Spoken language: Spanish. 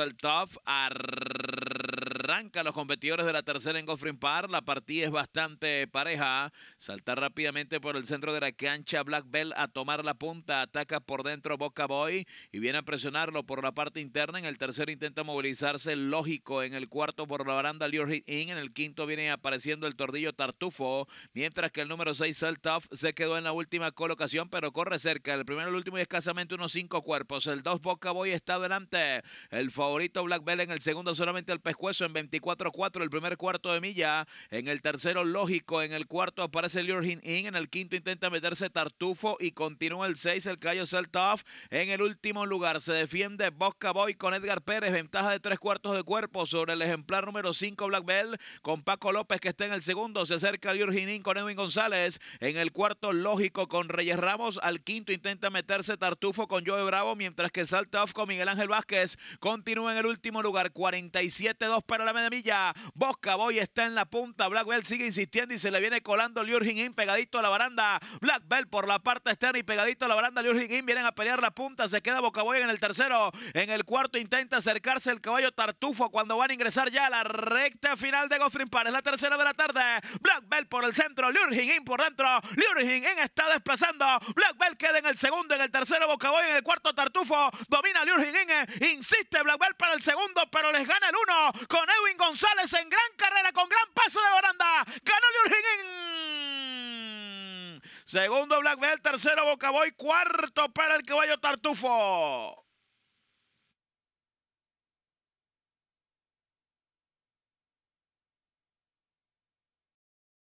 el top Ar arranca los competidores de la tercera en Goffrin Park. La partida es bastante pareja. Saltar rápidamente por el centro de la cancha. Black Bell a tomar la punta. Ataca por dentro Boca Boy y viene a presionarlo por la parte interna. En el tercero intenta movilizarse Lógico. En el cuarto por la baranda Hit In. En el quinto viene apareciendo el tordillo Tartufo. Mientras que el número 6 Seltoff se quedó en la última colocación, pero corre cerca. El primero, el último y escasamente unos cinco cuerpos. El 2 Boca Boy está adelante. El favorito Black Bell en el segundo solamente el pescuezo en 24-4 el primer cuarto de milla. En el tercero, lógico. En el cuarto aparece Jorgin In. En el quinto intenta meterse Tartufo y continúa el 6, el Cayo Saltoff, En el último lugar se defiende Bosca Boy con Edgar Pérez. Ventaja de tres cuartos de cuerpo sobre el ejemplar número 5, Black Bell, con Paco López que está en el segundo. Se acerca Lurgin In con Edwin González. En el cuarto, lógico con Reyes Ramos. Al quinto intenta meterse Tartufo con Joe Bravo, mientras que Saltoff con Miguel Ángel Vázquez continúa en el último lugar. 47-2 para la media milla. Boy está en la punta. Blackwell sigue insistiendo y se le viene colando Lurgin pegadito a la baranda. Black Bell por la parte externa y pegadito a la baranda. Lurgin vienen a pelear la punta. Se queda Boca Boy en el tercero. En el cuarto intenta acercarse el caballo Tartufo cuando van a ingresar ya a la recta final de Goffrin Par. Es la tercera de la tarde. Black Bell por el centro. Lurgin por dentro. Lurgin está desplazando. Black Bell queda en el segundo. En el tercero Boca Boy. En el cuarto Tartufo. Domina Lurgin eh. Insiste Black Bell para el segundo, pero les gana el uno con Edwin González en gran carrera con gran paso de baranda. Ganó Liu Segundo Black Belt, tercero Bocaboy, cuarto para el caballo Tartufo.